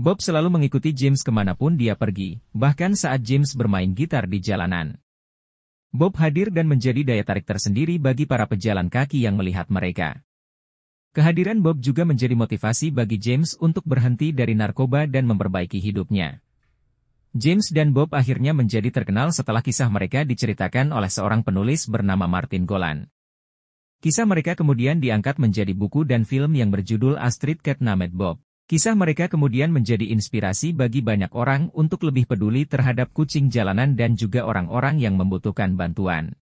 Bob selalu mengikuti James kemanapun dia pergi, bahkan saat James bermain gitar di jalanan. Bob hadir dan menjadi daya tarik tersendiri bagi para pejalan kaki yang melihat mereka. Kehadiran Bob juga menjadi motivasi bagi James untuk berhenti dari narkoba dan memperbaiki hidupnya. James dan Bob akhirnya menjadi terkenal setelah kisah mereka diceritakan oleh seorang penulis bernama Martin Golan. Kisah mereka kemudian diangkat menjadi buku dan film yang berjudul Astrid Cat Named Bob. Kisah mereka kemudian menjadi inspirasi bagi banyak orang untuk lebih peduli terhadap kucing jalanan dan juga orang-orang yang membutuhkan bantuan.